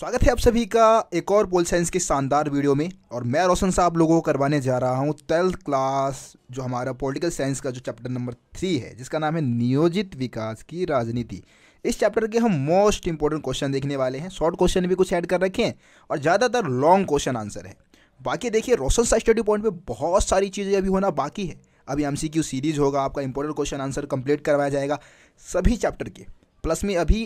स्वागत है आप सभी का एक और पोल साइंस के शानदार वीडियो में और मैं रोशन साहब लोगों को करवाने जा रहा हूँ ट्वेल्थ क्लास जो हमारा पॉलिटिकल साइंस का जो चैप्टर नंबर थ्री है जिसका नाम है नियोजित विकास की राजनीति इस चैप्टर के हम मोस्ट इंपॉर्टेंट क्वेश्चन देखने वाले हैं शॉर्ट क्वेश्चन भी कुछ ऐड कर रखे हैं और ज़्यादातर लॉन्ग क्वेश्चन आंसर है बाकी देखिए रोशन साहब स्टडी पॉइंट पर बहुत सारी चीज़ें अभी होना बाकी है अभी एम सीरीज़ होगा आपका इंपॉर्टेंट क्वेश्चन आंसर कंप्लीट करवाया जाएगा सभी चैप्टर के प्लस में अभी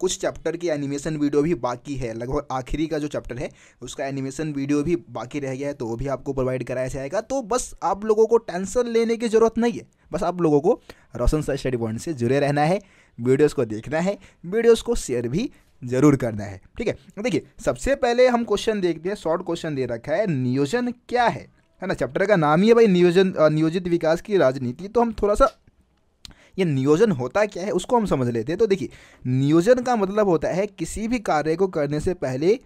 कुछ चैप्टर की एनिमेशन वीडियो भी बाकी है लगभग आखिरी का जो चैप्टर है उसका एनिमेशन वीडियो भी बाकी रह गया है तो वो भी आपको प्रोवाइड कराया जाएगा तो बस आप लोगों को टेंशन लेने की ज़रूरत नहीं है बस आप लोगों को रोशन सर स्टडी पॉइंट से जुड़े रहना है वीडियोज़ को देखना है वीडियोज़ को शेयर भी जरूर करना है ठीक है देखिए सबसे पहले हम क्वेश्चन देखते हैं शॉर्ट क्वेश्चन दे रखा है नियोजन क्या है है ना चैप्टर का नाम ही है भाई नियोजन नियोजित विकास की राजनीति तो हम थोड़ा सा या नियोजन होता क्या है उसको हम समझ लेते हैं तो देखिए नियोजन का मतलब होता है किसी भी कार्य को करने से पहले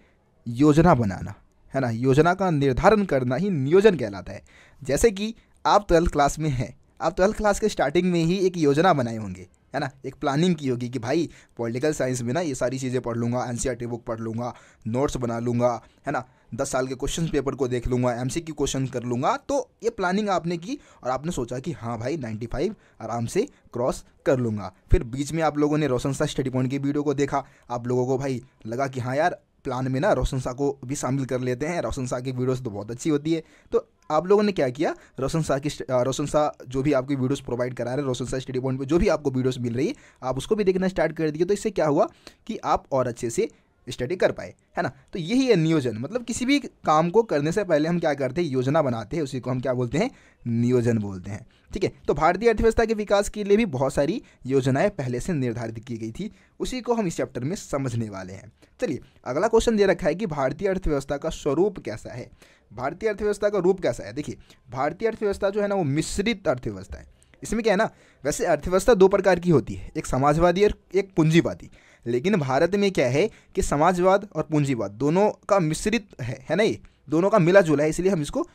योजना बनाना है ना योजना का निर्धारण करना ही नियोजन कहलाता है जैसे कि आप ट्वेल्थ क्लास में हैं आप ट्वेल्थ क्लास के स्टार्टिंग में ही एक योजना बनाए होंगे है ना एक प्लानिंग की होगी कि भाई पॉलिटिकल साइंस में ना ये सारी चीज़ें पढ़ लूँगा एन बुक पढ़ लूँगा नोट्स बना लूँगा है ना दस साल के क्वेश्चन पेपर को देख लूँगा एम सी क्वेश्चन कर लूँगा तो ये प्लानिंग आपने की और आपने सोचा कि हाँ भाई 95 आराम से क्रॉस कर लूँगा फिर बीच में आप लोगों ने रोशन सा स्टडी पॉइंट की वीडियो को देखा आप लोगों को भाई लगा कि हाँ यार प्लान में ना रोशन शाह को भी शामिल कर लेते हैं रोशन शाह की वीडियोस तो बहुत अच्छी होती है तो आप लोगों ने क्या किया रोशन शाह की रोशन शाह जो भी आपकी वीडियोस प्रोवाइड करा रहे हैं रोशन शाह स्टडी पॉइंट पर जो भी आपको वीडियोस मिल रही है आप उसको भी देखना स्टार्ट कर दिए तो इससे क्या हुआ कि आप और अच्छे से स्टडी कर पाए है ना तो यही है नियोजन मतलब किसी भी काम को करने से पहले हम क्या करते हैं योजना बनाते हैं उसी को हम क्या बोलते हैं नियोजन बोलते हैं ठीक है तो भारतीय अर्थव्यवस्था के विकास के लिए भी बहुत सारी योजनाएं पहले से निर्धारित की गई थी उसी को हम इस चैप्टर में समझने वाले हैं चलिए अगला क्वेश्चन दे रखा है कि भारतीय अर्थव्यवस्था का स्वरूप कैसा है भारतीय अर्थव्यवस्था का रूप कैसा है देखिए भारतीय अर्थव्यवस्था जो है ना वो मिश्रित अर्थव्यवस्था है इसमें क्या है ना वैसे अर्थव्यवस्था दो प्रकार की होती है एक समाजवादी और एक पूंजीवादी लेकिन भारत में क्या है कि समाजवाद और पूंजीवाद दोनों का मिश्रित है है ना ये दोनों का मिला जुला है इसलिए हम इसको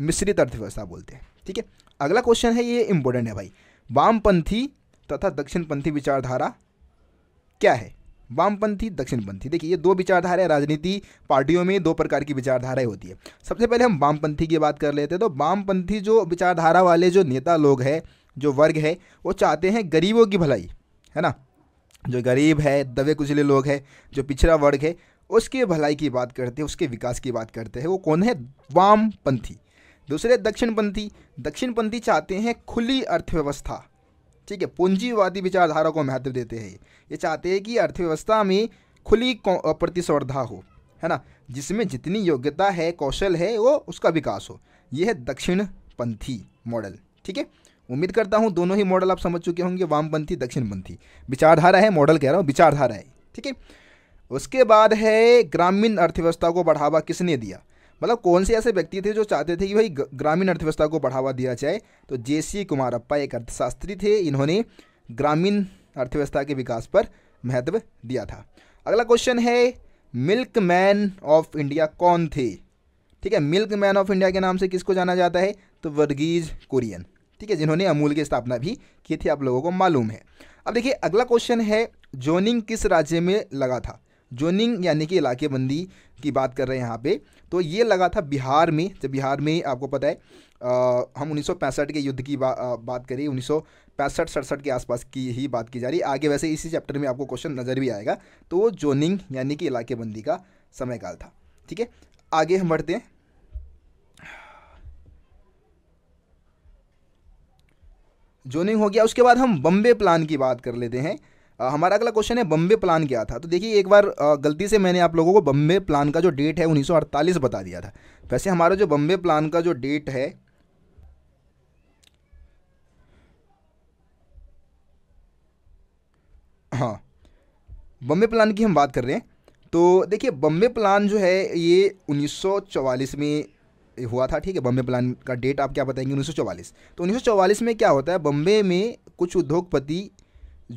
मिश्रित अर्थव्यवस्था बोलते हैं ठीक है अगला क्वेश्चन है ये इंपॉर्टेंट है भाई वामपंथी तथा दक्षिणपंथी विचारधारा क्या है वामपंथी दक्षिणपंथी देखिए ये दो विचारधाराएं राजनीति पार्टियों में दो प्रकार की विचारधाराएं होती है सबसे पहले हम वामपंथी की बात कर लेते हैं तो वामपंथी जो विचारधारा वाले जो नेता लोग हैं जो वर्ग है वो चाहते हैं गरीबों की भलाई है ना जो गरीब है दबे कुचले लोग हैं जो पिछड़ा वर्ग है उसके भलाई की बात करते हैं उसके विकास की बात करते हैं वो कौन है वामपंथी दूसरे दक्षिणपंथी दक्षिणपंथी चाहते हैं खुली अर्थव्यवस्था ठीक है पूंजीवादी विचारधारा को महत्व देते हैं ये चाहते हैं कि अर्थव्यवस्था में खुली प्रतिस्पर्धा हो है ना जिसमें जितनी योग्यता है कौशल है वो उसका विकास हो यह है दक्षिणपंथी मॉडल ठीक है उम्मीद करता हूँ दोनों ही मॉडल आप समझ चुके होंगे वामपंथी दक्षिणपंथी विचारधारा है मॉडल कह रहा हूँ विचारधारा है ठीक है उसके बाद है ग्रामीण अर्थव्यवस्था को बढ़ावा किसने दिया मतलब कौन से ऐसे व्यक्ति थे जो चाहते थे कि भाई ग्रामीण अर्थव्यवस्था को बढ़ावा दिया जाए तो जे सी कुमारप्पा एक अर्थशास्त्री थे इन्होंने ग्रामीण अर्थव्यवस्था के विकास पर महत्व दिया था अगला क्वेश्चन है मिल्क मैन ऑफ इंडिया कौन थे ठीक है मिल्क मैन ऑफ इंडिया के नाम से किसको जाना जाता है तो वर्गीज कुरियन ठीक है जिन्होंने अमूल की स्थापना भी की थी आप लोगों को मालूम है अब देखिए अगला क्वेश्चन है जोनिंग किस राज्य में लगा था जोनिंग यानी कि इलाकेबंदी की बात कर रहे हैं यहाँ पे तो ये लगा था बिहार में जब बिहार में आपको पता है आ, हम 1965 के युद्ध की बा, आ, बात करें उन्नीस पैंसठ सड़सठ के आसपास की ही बात की जा रही है आगे वैसे इसी चैप्टर में आपको क्वेश्चन नज़र भी आएगा तो वो जोनिंग यानी कि इलाकेबंदी का समय काल था ठीक है आगे हम बढ़ते हैं जोनिंग हो गया उसके बाद हम बम्बे प्लान की बात कर लेते हैं आ, हमारा अगला क्वेश्चन है बम्बे प्लान क्या था तो देखिए एक बार आ, गलती से मैंने आप लोगों को बम्बे प्लान का जो डेट है 1948 बता दिया था वैसे तो हमारा जो बम्बे प्लान का जो डेट है हाँ बम्बे प्लान की हम बात कर रहे हैं तो देखिए बम्बे प्लान जो है ये 1944 में हुआ था ठीक है बम्बे प्लान का डेट आप क्या बताएंगे उन्नीस तो उन्नीस में क्या होता है बम्बे में कुछ उद्योगपति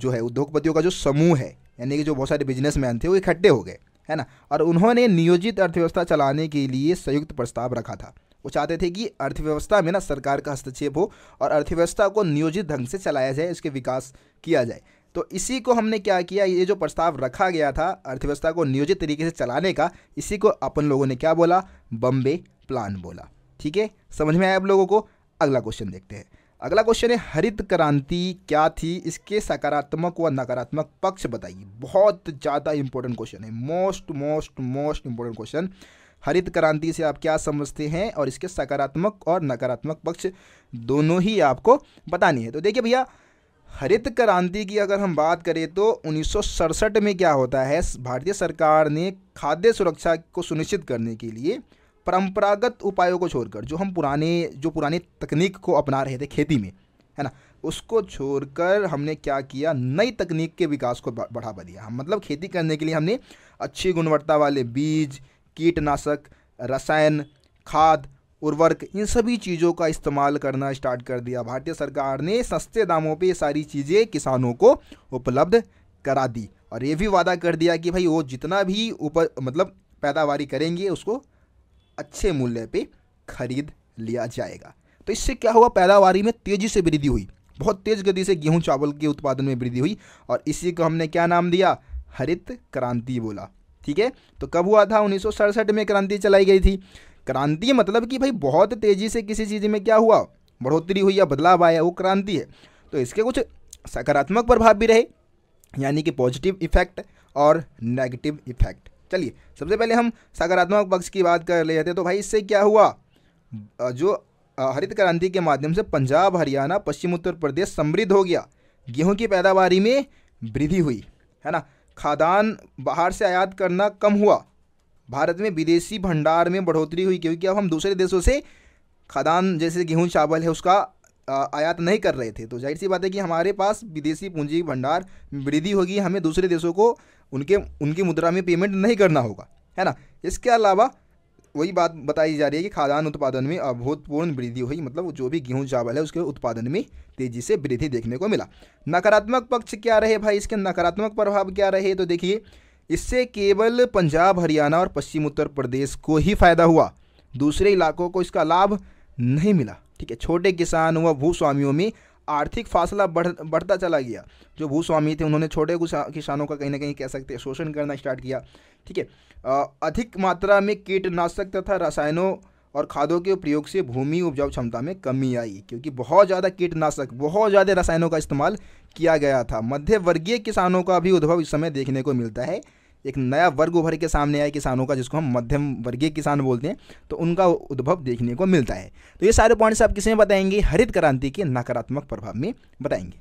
जो है उद्योगपतियों का जो समूह है यानी कि जो बहुत सारे बिजनेसमैन थे वो इकट्ठे हो गए है ना और उन्होंने नियोजित अर्थव्यवस्था चलाने के लिए संयुक्त प्रस्ताव रखा था वो चाहते थे कि अर्थव्यवस्था में ना सरकार का हस्तक्षेप हो और अर्थव्यवस्था को नियोजित ढंग से चलाया जाए उसके विकास किया जाए तो इसी को हमने क्या किया ये जो प्रस्ताव रखा गया था अर्थव्यवस्था को नियोजित तरीके से चलाने का इसी को अपन लोगों ने क्या बोला बम्बे प्लान बोला ठीक है समझ में आया आप लोगों को अगला क्वेश्चन देखते हैं अगला क्वेश्चन है हरित क्रांति क्या थी इसके सकारात्मक व नकारात्मक पक्ष बताइए बहुत ज़्यादा इंपॉर्टेंट क्वेश्चन है most most most important question हरित क्रांति से आप क्या समझते हैं और इसके सकारात्मक और नकारात्मक पक्ष दोनों ही आपको बतानी है तो देखिए भैया हरित क्रांति की अगर हम बात करें तो उन्नीस में क्या होता है भारतीय सरकार ने खाद्य सुरक्षा को सुनिश्चित करने के लिए परंपरागत उपायों को छोड़कर जो हम पुराने जो पुरानी तकनीक को अपना रहे थे खेती में है ना उसको छोड़कर हमने क्या किया नई तकनीक के विकास को बढ़ावा दिया हम मतलब खेती करने के लिए हमने अच्छी गुणवत्ता वाले बीज कीटनाशक रसायन खाद उर्वरक इन सभी चीज़ों का इस्तेमाल करना स्टार्ट कर दिया भारतीय सरकार ने सस्ते दामों पे ये सारी चीज़ें किसानों को उपलब्ध करा दी और ये भी वादा कर दिया कि भाई वो जितना भी उप मतलब पैदावारी करेंगे उसको अच्छे मूल्य पे खरीद लिया जाएगा तो इससे क्या हुआ पैदावार में तेज़ी से वृद्धि हुई बहुत तेज़ गति से गेहूँ चावल के उत्पादन में वृद्धि हुई और इसी को हमने क्या नाम दिया हरित क्रांति बोला ठीक है तो कब हुआ था उन्नीस में क्रांति चलाई गई थी क्रांति मतलब कि भाई बहुत तेज़ी से किसी चीज़ में क्या हुआ बढ़ोतरी हुई या बदलाव आया वो क्रांति है तो इसके कुछ सकारात्मक प्रभाव भी रहे यानी कि पॉजिटिव इफेक्ट और नेगेटिव इफेक्ट चलिए सबसे पहले हम सकारात्मक पक्ष की बात कर लेते हैं तो भाई इससे क्या हुआ जो हरित क्रांति के माध्यम से पंजाब हरियाणा पश्चिम उत्तर प्रदेश समृद्ध हो गया गेहूं की पैदावारी में वृद्धि हुई है ना खादान बाहर से आयात करना कम हुआ भारत में विदेशी भंडार में बढ़ोतरी हुई क्योंकि अब हम दूसरे देशों से खादान जैसे गेहूं चावल है उसका आयात नहीं कर रहे थे तो जाहिर सी बात है कि हमारे पास विदेशी पूंजी भंडार वृद्धि होगी हमें दूसरे देशों को उनके उनकी मुद्रा में पेमेंट नहीं करना होगा है ना इसके अलावा वही बात बताई जा रही है कि खाद्यान्न उत्पादन में अभूतपूर्ण वृद्धि हुई मतलब जो भी गेहूं चावल है उसके उत्पादन में तेजी से वृद्धि देखने को मिला नकारात्मक पक्ष क्या रहे भाई इसके नकारात्मक प्रभाव क्या रहे तो देखिए इससे केवल पंजाब हरियाणा और पश्चिम उत्तर प्रदेश को ही फायदा हुआ दूसरे इलाकों को इसका लाभ नहीं मिला ठीक है छोटे किसान व भूस्वामियों में आर्थिक फासला बढ़ बढ़ता चला गया जो भूस्वामी थे उन्होंने छोटे किसानों का कहीं ना कहीं कह सकते हैं शोषण करना स्टार्ट किया ठीक है अधिक मात्रा में कीटनाशक तथा रसायनों और खादों के प्रयोग से भूमि उपजाऊ क्षमता में कमी आई क्योंकि बहुत ज़्यादा कीटनाशक बहुत ज़्यादा रसायनों का इस्तेमाल किया गया था मध्य वर्गीय किसानों का भी उद्भव इस समय देखने को मिलता है एक नया वर्ग उभर के सामने आया किसानों का जिसको हम मध्यम वर्गीय किसान बोलते हैं तो उनका उद्भव देखने को मिलता है तो ये सारे पॉइंट्स आप किसमें बताएंगे हरित क्रांति के नकारात्मक प्रभाव में बताएंगे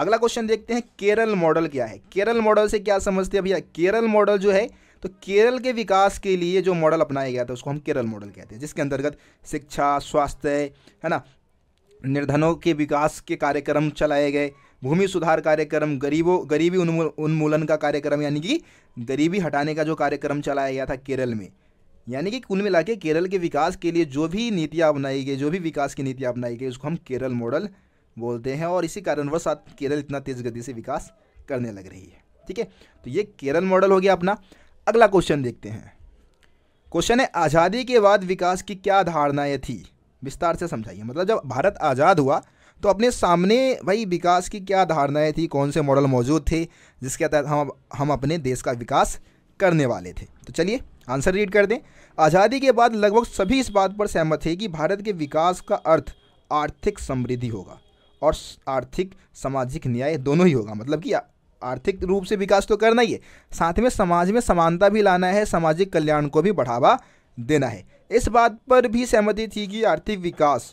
अगला क्वेश्चन देखते हैं केरल मॉडल क्या है केरल मॉडल से क्या समझते हैं भैया केरल मॉडल जो है तो केरल के विकास के लिए जो मॉडल अपनाया गया था उसको हम केरल मॉडल कहते हैं जिसके अंतर्गत शिक्षा स्वास्थ्य है ना निर्धनों के विकास के कार्यक्रम चलाए गए भूमि सुधार कार्यक्रम गरीबों गरीबी उन्मूलन का कार्यक्रम यानी कि गरीबी हटाने का जो कार्यक्रम चलाया गया था केरल में यानी कि कुल मिला के केरल के विकास के लिए जो भी नीतियाँ अपनाई गई जो भी विकास की नीतियाँ अपनाई गई उसको हम केरल मॉडल बोलते हैं और इसी कारणवश आज केरल इतना तेज़ गति से विकास करने लग रही है ठीक है तो ये केरल मॉडल हो गया अपना अगला क्वेश्चन देखते हैं क्वेश्चन है आज़ादी के बाद विकास की क्या धारणाएँ थी विस्तार से समझाइए मतलब जब भारत आज़ाद हुआ तो अपने सामने भाई विकास की क्या धारणाएँ थी कौन से मॉडल मौजूद थे जिसके तहत हम हम अपने देश का विकास करने वाले थे तो चलिए आंसर रीड कर दें आज़ादी के बाद लगभग सभी इस बात पर सहमत थे कि भारत के विकास का अर्थ आर्थिक समृद्धि होगा और आर्थिक सामाजिक न्याय दोनों ही होगा मतलब कि आर्थिक रूप से विकास तो करना ही है साथ में समाज में समानता भी लाना है सामाजिक कल्याण को भी बढ़ावा देना है इस बात पर भी सहमति थी कि आर्थिक विकास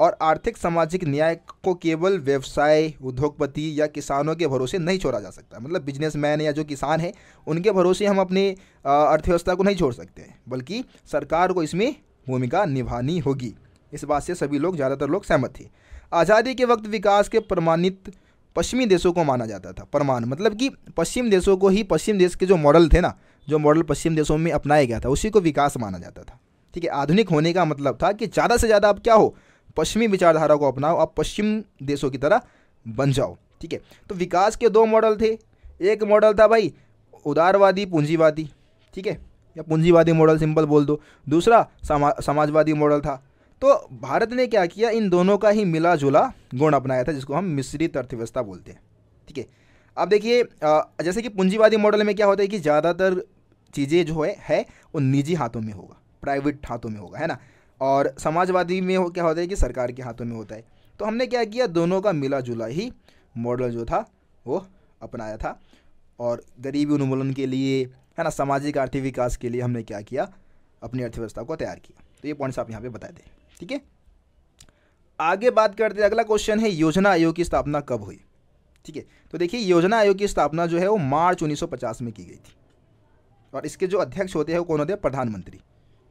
और आर्थिक सामाजिक न्याय को केवल व्यवसाय उद्योगपति या किसानों के भरोसे नहीं छोड़ा जा सकता मतलब बिजनेसमैन या जो किसान है उनके भरोसे हम अपनी अर्थव्यवस्था को नहीं छोड़ सकते बल्कि सरकार को इसमें भूमिका निभानी होगी इस बात से सभी लोग ज़्यादातर लोग सहमत थे आज़ादी के वक्त विकास के प्रमाणित पश्चिमी देशों को माना जाता था प्रमाण मतलब कि पश्चिम देशों को ही पश्चिम देश के जो मॉडल थे ना जो मॉडल पश्चिम देशों में अपनाया गया था उसी को विकास माना जाता था ठीक है आधुनिक होने का मतलब था कि ज़्यादा से ज़्यादा अब क्या हो पश्चिमी विचारधारा को अपनाओ आप पश्चिम देशों की तरह बन जाओ ठीक है तो विकास के दो मॉडल थे एक मॉडल था भाई उदारवादी पूंजीवादी ठीक है या पूंजीवादी मॉडल सिंपल बोल दो दूसरा समा समाजवादी मॉडल था तो भारत ने क्या किया इन दोनों का ही मिला जुला गुण अपनाया था जिसको हम मिश्रित अर्थव्यवस्था बोलते हैं ठीक है अब देखिए जैसे कि पूंजीवादी मॉडल में क्या होता है कि ज़्यादातर चीज़ें जो है है वो निजी हाथों में होगा प्राइवेट हाथों में होगा है ना और समाजवादी में हो क्या होता है कि सरकार के हाथों में होता है तो हमने क्या किया दोनों का मिला जुला ही मॉडल जो था वो अपनाया था और गरीबी उन्मूलन के लिए है ना सामाजिक आर्थिक विकास के लिए हमने क्या किया अपनी अर्थव्यवस्था को तैयार किया तो ये पॉइंट्स आप यहाँ पे बता दें ठीक है आगे बात करते हैं अगला क्वेश्चन है योजना आयोग की स्थापना कब हुई ठीक है तो देखिए योजना आयोग की स्थापना जो है वो मार्च 1950 में की गई थी और इसके जो अध्यक्ष होते हैं वो कौन होते हैं प्रधानमंत्री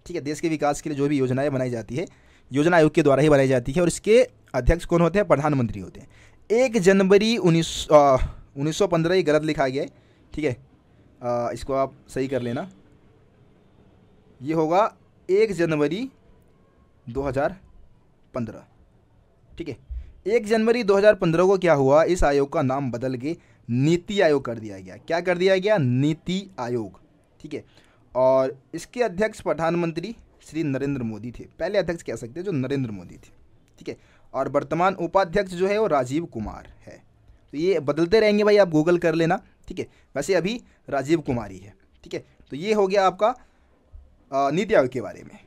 ठीक है देश के विकास के लिए जो भी योजनाएं बनाई जाती है योजना आयोग के द्वारा ही बनाई जाती है और इसके अध्यक्ष कौन होते हैं प्रधानमंत्री होते हैं एक जनवरी उन्नीस उन्नीस सौ पंद्रह गलत लिखा गया है ठीक है इसको आप सही कर लेना ये होगा एक जनवरी 2015 ठीक है एक जनवरी 2015 को क्या हुआ इस आयोग का नाम बदल के नीति आयोग कर दिया गया क्या कर दिया गया नीति आयोग ठीक है और इसके अध्यक्ष प्रधानमंत्री श्री नरेंद्र मोदी थे पहले अध्यक्ष कह सकते हैं जो नरेंद्र मोदी थे ठीक है और वर्तमान उपाध्यक्ष जो है वो राजीव कुमार है तो ये बदलते रहेंगे भाई आप गूगल कर लेना ठीक है वैसे अभी राजीव कुमार ही है ठीक है तो ये हो गया आपका नीति आयोग के बारे में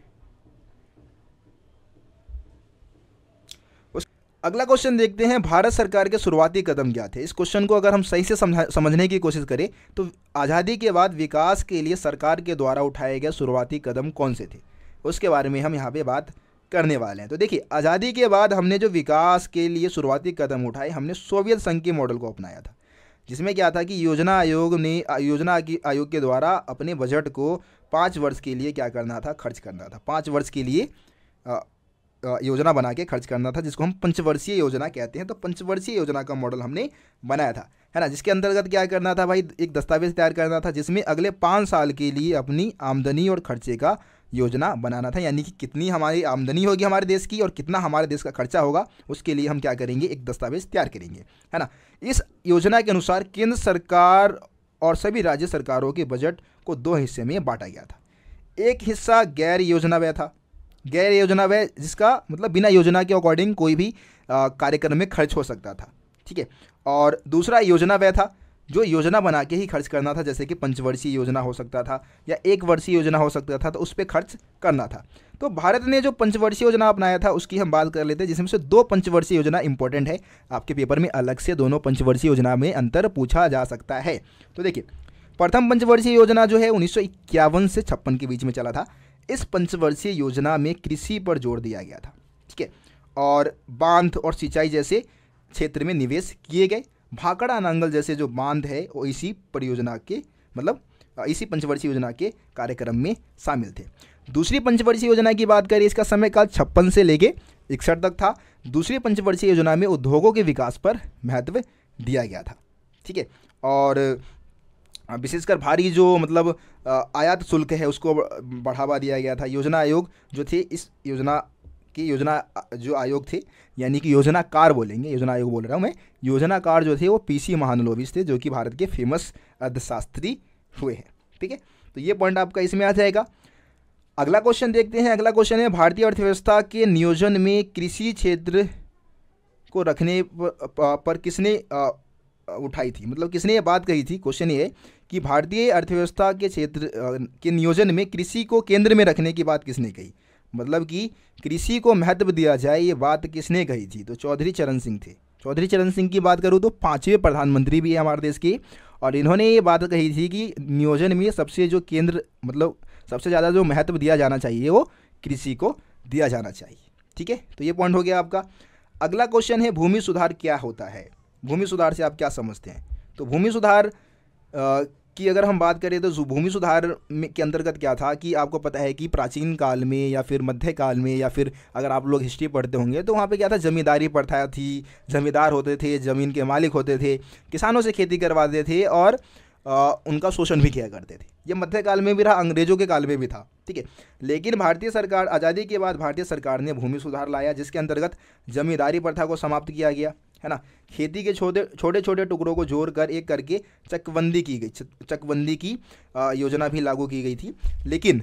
अगला क्वेश्चन देखते हैं भारत सरकार के शुरुआती कदम क्या थे इस क्वेश्चन को अगर हम सही से समझा समझने की कोशिश करें तो आज़ादी के बाद विकास के लिए सरकार के द्वारा उठाए गए शुरुआती कदम कौन से थे उसके बारे में हम यहाँ पे बात करने वाले हैं तो देखिए आज़ादी के बाद हमने जो विकास के लिए शुरुआती कदम उठाए हमने सोवियत संघ के मॉडल को अपनाया था जिसमें क्या था कि योजना आयोग ने योजना आयोग के द्वारा अपने बजट को पाँच वर्ष के लिए क्या करना था खर्च करना था पाँच वर्ष के लिए योजना बना के खर्च करना था जिसको हम पंचवर्षीय योजना कहते हैं तो पंचवर्षीय योजना का मॉडल हमने बनाया था है ना जिसके अंतर्गत क्या करना था भाई एक दस्तावेज तैयार करना था जिसमें अगले पाँच साल के लिए अपनी आमदनी और खर्चे का योजना बनाना था यानी कि कितनी हमारी आमदनी होगी हमारे देश की और कितना हमारे देश का खर्चा होगा उसके लिए हम क्या करेंगे एक दस्तावेज तैयार करेंगे है ना इस योजना के अनुसार केंद्र सरकार और सभी राज्य सरकारों के बजट को दो हिस्से में बांटा गया था एक हिस्सा गैर योजना व्यय था गैर योजना वह जिसका मतलब बिना योजना के अकॉर्डिंग कोई भी कार्यक्रम में खर्च हो सकता था ठीक है और दूसरा योजना वह था जो योजना बना के ही खर्च करना था जैसे कि पंचवर्षीय योजना हो सकता था या एक वर्षीय योजना हो सकता था तो उस पर खर्च करना था तो भारत ने जो पंचवर्षीय योजना अपनाया था उसकी हम बात कर लेते हैं जिसमें से दो पंचवर्षीय योजना इंपॉर्टेंट है आपके पेपर में अलग से दोनों पंचवर्षीय योजना में अंतर पूछा जा सकता है तो देखिए प्रथम पंचवर्षीय योजना जो है उन्नीस से छप्पन के बीच में चला था इस पंचवर्षीय योजना में कृषि पर जोर दिया गया था ठीक है और बांध और सिंचाई जैसे क्षेत्र में निवेश किए गए भाकड़ा नांगल जैसे जो बांध है वो इसी परियोजना के मतलब इसी पंचवर्षीय योजना के कार्यक्रम में शामिल थे दूसरी पंचवर्षीय योजना की बात करें इसका समय काल छप्पन से लेके इकसठ तक था दूसरी पंचवर्षीय योजना में उद्योगों के विकास पर महत्व दिया गया था ठीक है और हाँ, विशेषकर भारी जो मतलब आयात शुल्क है उसको बढ़ावा दिया गया था योजना आयोग जो थे इस योजना की योजना जो आयोग थे यानी कि योजनाकार बोलेंगे योजना आयोग बोल रहा हूँ मैं योजनाकार जो थे वो पीसी महानुलोविस थे जो कि भारत के फेमस अर्थशास्त्री हुए हैं ठीक है तो ये पॉइंट आपका इसमें आ जाएगा अगला क्वेश्चन देखते हैं अगला क्वेश्चन है भारतीय अर्थव्यवस्था के नियोजन में कृषि क्षेत्र को रखने पर, पर किसने उठाई थी मतलब किसने ये बात कही थी क्वेश्चन ये है कि भारतीय अर्थव्यवस्था के क्षेत्र के नियोजन में कृषि को केंद्र में रखने की बात किसने कही मतलब कि कृषि को महत्व दिया जाए ये बात किसने कही थी तो चौधरी चरण सिंह थे चौधरी चरण सिंह की बात करूँ तो पाँचवें प्रधानमंत्री भी है हमारे देश के और इन्होंने ये बात कही थी कि नियोजन में सबसे जो केंद्र मतलब सबसे ज़्यादा जो महत्व दिया जाना चाहिए वो कृषि को दिया जाना चाहिए ठीक है तो ये पॉइंट हो गया आपका अगला क्वेश्चन है भूमि सुधार क्या होता है भूमि सुधार से आप क्या समझते हैं तो भूमि सुधार आ, कि अगर हम बात करें तो भूमि सुधार में के अंतर्गत क्या था कि आपको पता है कि प्राचीन काल में या फिर मध्य काल में या फिर अगर आप लोग हिस्ट्री पढ़ते होंगे तो वहाँ पे क्या था जमींदारी प्रथा थी जमींदार होते थे ज़मीन के मालिक होते थे किसानों से खेती करवाते थे और आ, उनका शोषण भी किया करते थे ये मध्यकाल में भी रहा अंग्रेज़ों के काल में भी था ठीक है लेकिन भारतीय सरकार आज़ादी के बाद भारतीय सरकार ने भूमि सुधार लाया जिसके अंतर्गत जमींदारी प्रथा को समाप्त किया गया है ना खेती के छोटे छोटे छोटे टुकड़ों को जोड़कर एक करके चकबंदी की गई चकबंदी की योजना भी लागू की गई थी लेकिन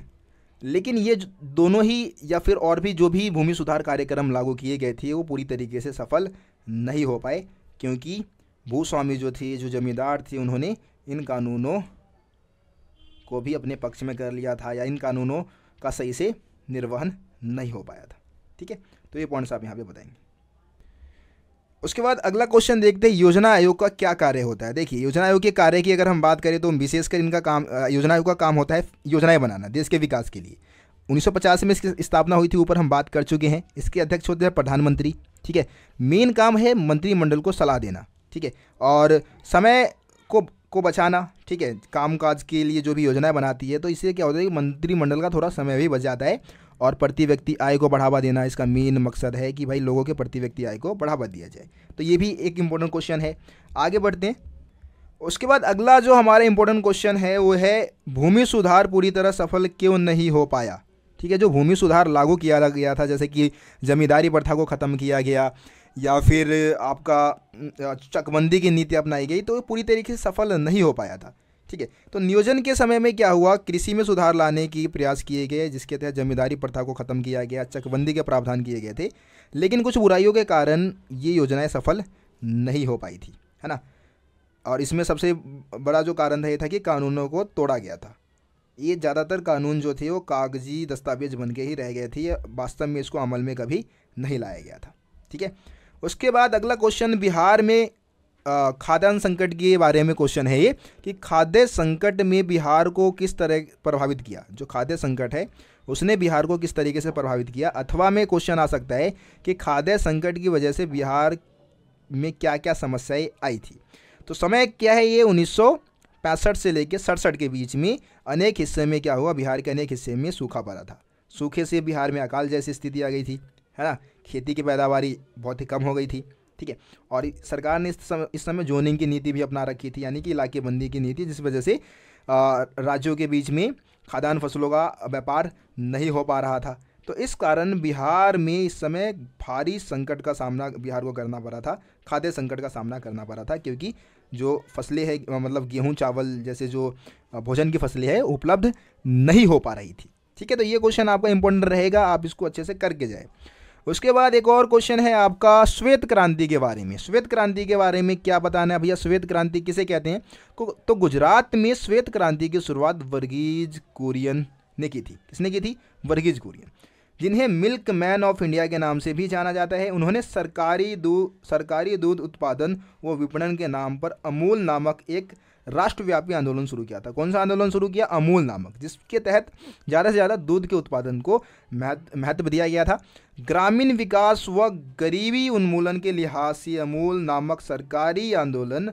लेकिन ये दोनों ही या फिर और भी जो भी भूमि सुधार कार्यक्रम लागू किए गए थे वो पूरी तरीके से सफल नहीं हो पाए क्योंकि भूस्वामी जो थे जो जमींदार थे उन्होंने इन कानूनों को भी अपने पक्ष में कर लिया था या इन कानूनों का सही से निर्वहन नहीं हो पाया था ठीक है तो ये पॉइंट्स आप यहाँ पे बताएंगे उसके बाद अगला क्वेश्चन देखते हैं योजना आयोग का क्या कार्य होता है देखिए योजना आयोग के कार्य की अगर हम बात करें तो विशेषकर इनका काम योजना आयोग का काम होता है योजनाएं बनाना देश के विकास के लिए 1950 में इसकी स्थापना हुई थी ऊपर हम बात कर चुके हैं इसके अध्यक्ष होते हैं प्रधानमंत्री ठीक है मेन काम है मंत्रिमंडल को सलाह देना ठीक है और समय को को बचाना ठीक है कामकाज के लिए जो भी योजनाएं बनाती है तो इससे क्या होता है कि मंत्रिमंडल का थोड़ा समय भी बच जाता है और प्रति व्यक्ति आय को बढ़ावा देना इसका मेन मकसद है कि भाई लोगों के प्रति व्यक्ति आय को बढ़ावा दिया जाए तो ये भी एक इम्पोर्टेंट क्वेश्चन है आगे बढ़ते हैं उसके बाद अगला जो हमारा इम्पोर्टेंट क्वेश्चन है वो है भूमि सुधार पूरी तरह सफल क्यों नहीं हो पाया ठीक है जो भूमि सुधार लागू किया गया था जैसे कि जमींदारी प्रथा को ख़त्म किया गया या फिर आपका चकबंदी की नीति अपनाई गई तो पूरी तरीके से सफल नहीं हो पाया था ठीक है तो नियोजन के समय में क्या हुआ कृषि में सुधार लाने की प्रयास किए गए जिसके तहत जमींदारी प्रथा को ख़त्म किया गया चकबंदी के प्रावधान किए गए थे लेकिन कुछ बुराइयों के कारण ये योजनाएं सफल नहीं हो पाई थी है ना और इसमें सबसे बड़ा जो कारण था ये था कि कानूनों को तोड़ा गया था ये ज़्यादातर कानून जो थे वो कागजी दस्तावेज बन के ही रह गए थे वास्तव में इसको अमल में कभी नहीं लाया गया था ठीक है उसके बाद अगला क्वेश्चन बिहार में खाद्यान्न संकट के बारे में क्वेश्चन है ये कि खाद्य संकट में बिहार को किस तरह प्रभावित किया जो खाद्य संकट है उसने बिहार को किस तरीके से प्रभावित किया अथवा में क्वेश्चन आ सकता है कि खाद्य संकट की वजह से बिहार में क्या क्या समस्याएं आई थी तो समय क्या है ये उन्नीस से लेकर सड़सठ के बीच में अनेक हिस्से में क्या हुआ बिहार के अनेक हिस्से में सूखा पड़ा था सूखे से बिहार में अकाल जैसी स्थिति आ गई थी है ना खेती की पैदावार बहुत ही कम हो गई थी ठीक है और सरकार ने इस समय इस समय जोनिंग की नीति भी अपना रखी थी यानी कि इलाकेबंदी की नीति जिस वजह से राज्यों के बीच में खादान फसलों का व्यापार नहीं हो पा रहा था तो इस कारण बिहार में इस समय भारी संकट का सामना बिहार को करना पड़ा था खाद्य संकट का सामना करना पड़ा था क्योंकि जो फसलें हैं मतलब गेहूं चावल जैसे जो भोजन की फसलें हैं उपलब्ध नहीं हो पा रही थी ठीक है तो ये क्वेश्चन आपका इंपॉर्टेंट रहेगा आप इसको अच्छे से करके जाए उसके बाद एक और क्वेश्चन है आपका श्वेत क्रांति के बारे में श्वेत क्रांति के बारे में क्या बताना है भैया श्वेत क्रांति किसे कहते हैं तो गुजरात में श्वेत क्रांति की शुरुआत वर्गीज कुरियन ने की थी किसने की थी वर्गीज कुरियन जिन्हें मिल्क मैन ऑफ इंडिया के नाम से भी जाना जाता है उन्होंने सरकारी दूध सरकारी दूध उत्पादन व विपणन के नाम पर अमूल नामक एक राष्ट्रव्यापी आंदोलन शुरू किया था कौन सा आंदोलन शुरू किया अमूल नामक जिसके तहत ज़्यादा से ज़्यादा दूध के उत्पादन को महत्व दिया गया था ग्रामीण विकास व गरीबी उन्मूलन के लिहाज से अमूल नामक सरकारी आंदोलन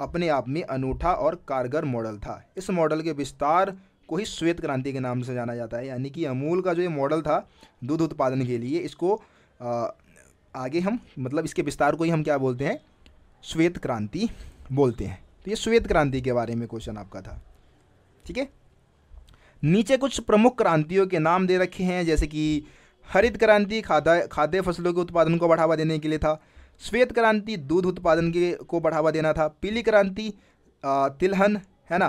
अपने आप में अनूठा और कारगर मॉडल था इस मॉडल के विस्तार को ही श्वेत क्रांति के नाम से जाना जाता है यानी कि अमूल का जो ये मॉडल था दूध उत्पादन के लिए इसको आ, आगे हम मतलब इसके विस्तार को ही हम क्या बोलते हैं श्वेत क्रांति बोलते हैं तो ये श्वेत क्रांति के बारे में क्वेश्चन आपका था ठीक है नीचे कुछ प्रमुख क्रांतियों के नाम दे रखे हैं जैसे कि हरित क्रांति खाद्य खाद्य फसलों के उत्पादन को बढ़ावा देने के लिए था श्वेत क्रांति दूध उत्पादन के को बढ़ावा देना था पीली क्रांति तिलहन है ना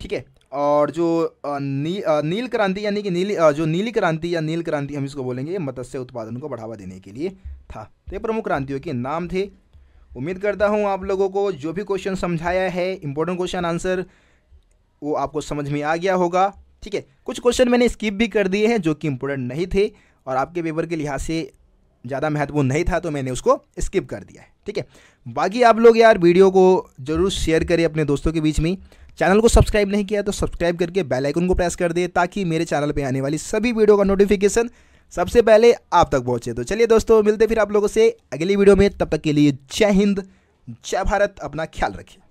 ठीक है और जो नी, नील क्रांति यानी कि नीली जो नीली क्रांति या नील क्रांति हम इसको बोलेंगे मत्स्य उत्पादन को बढ़ावा देने के लिए था तो ये प्रमुख क्रांतियों के नाम थे उम्मीद करता हूँ आप लोगों को जो भी क्वेश्चन समझाया है इंपॉर्टेंट क्वेश्चन आंसर वो आपको समझ में आ गया होगा ठीक है कुछ क्वेश्चन मैंने स्किप भी कर दिए हैं जो कि इम्पोर्टेंट नहीं थे और आपके पेपर के लिहाज से ज़्यादा महत्वपूर्ण नहीं था तो मैंने उसको स्किप कर दिया है ठीक है बाकी आप लोग यार वीडियो को ज़रूर शेयर करें अपने दोस्तों के बीच में चैनल को सब्सक्राइब नहीं किया तो सब्सक्राइब करके बेल आइकन को प्रेस कर दे ताकि मेरे चैनल पे आने वाली सभी वीडियो का नोटिफिकेशन सबसे पहले आप तक पहुँचे तो चलिए दोस्तों मिलते फिर आप लोगों से अगली वीडियो में तब तक के लिए जय हिंद जय भारत अपना ख्याल रखिए